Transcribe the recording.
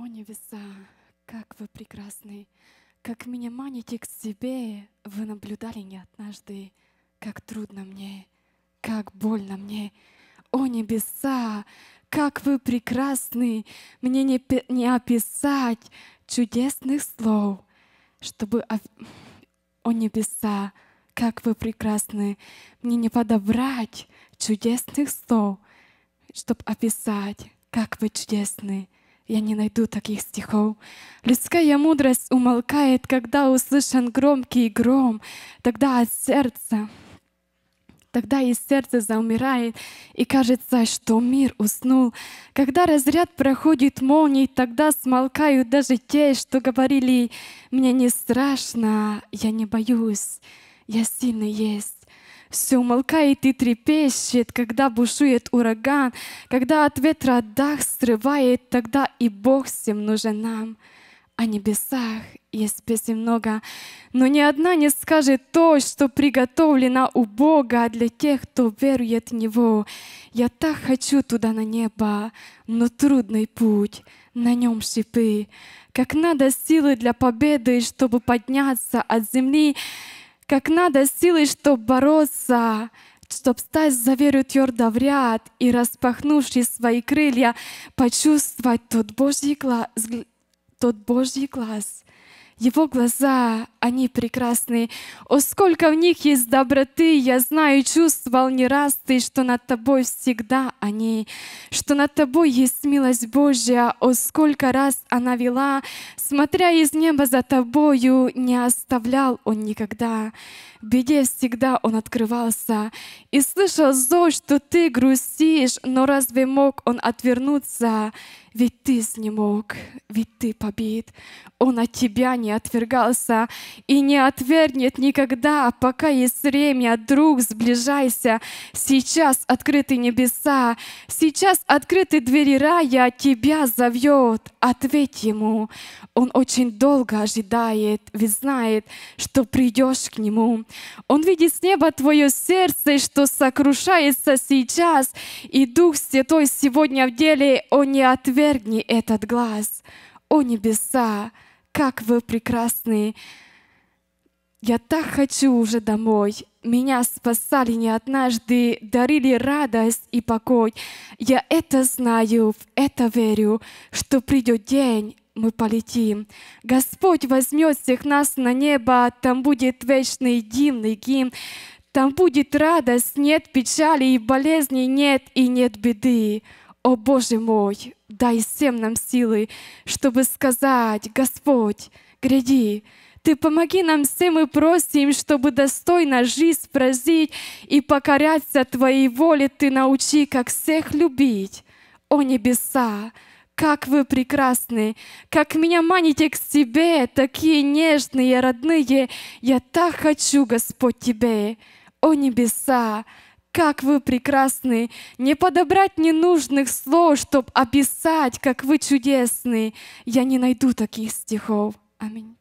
О небеса, как вы прекрасны, как меня маните к себе, вы наблюдали не однажды, как трудно мне, как больно мне. О небеса, как вы прекрасны, мне не, не описать чудесных слов, чтобы... О небеса, как вы прекрасны, мне не подобрать чудесных слов, чтобы описать, как вы чудесны я не найду таких стихов. Людская мудрость умолкает, когда услышан громкий гром, тогда от сердца, тогда и сердце заумирает, и кажется, что мир уснул. Когда разряд проходит молнией, тогда смолкают даже те, что говорили «Мне не страшно, я не боюсь, я сильный есть» все умолкает и трепещет, когда бушует ураган, когда от ветра дах срывает, тогда и Бог всем нужен нам. О небесах есть песен много, но ни одна не скажет то, что приготовлено у Бога для тех, кто верует в Него. Я так хочу туда на небо, но трудный путь, на нем шипы. Как надо силы для победы, чтобы подняться от земли, как надо силой, чтоб бороться, чтоб стать за веру твердо в ряд и, распахнувши свои крылья, почувствовать тот Божий глаз, тот Божий глаз — его глаза, они прекрасны. О, сколько в них есть доброты! Я знаю чувствовал не раз ты, что над тобой всегда они, что над тобой есть милость Божья. О, сколько раз она вела, смотря из неба за тобою, не оставлял он никогда. В беде всегда он открывался. И слышал зов, что ты грустишь, но разве мог он отвернуться? ведь ты знемог, ведь ты побит. Он от тебя не отвергался и не отвергнет никогда, пока есть время, друг, сближайся. Сейчас открыты небеса, сейчас открыты двери рая, тебя зовет. Ответь ему. Он очень долго ожидает, ведь знает, что придешь к нему. Он видит с неба твое сердце, что сокрушается сейчас, и Дух Святой сегодня в деле, он не отвергнет отвергни этот глаз. О небеса, как вы прекрасны! Я так хочу уже домой. Меня спасали не однажды, дарили радость и покой. Я это знаю, в это верю, что придет день, мы полетим. Господь возьмет всех нас на небо, там будет вечный дивный гимн. Там будет радость, нет печали и болезней нет и нет беды. О Боже мой, дай всем нам силы, чтобы сказать, Господь, гряди, ты помоги нам всем мы просим, чтобы достойно жизнь прозить и покоряться Твоей воле Ты научи, как всех любить. О небеса, как вы прекрасны, как меня маните к себе, такие нежные, родные, я так хочу, Господь, Тебе. О небеса, как вы прекрасны! Не подобрать ненужных слов, чтоб описать, как вы чудесны. Я не найду таких стихов. Аминь.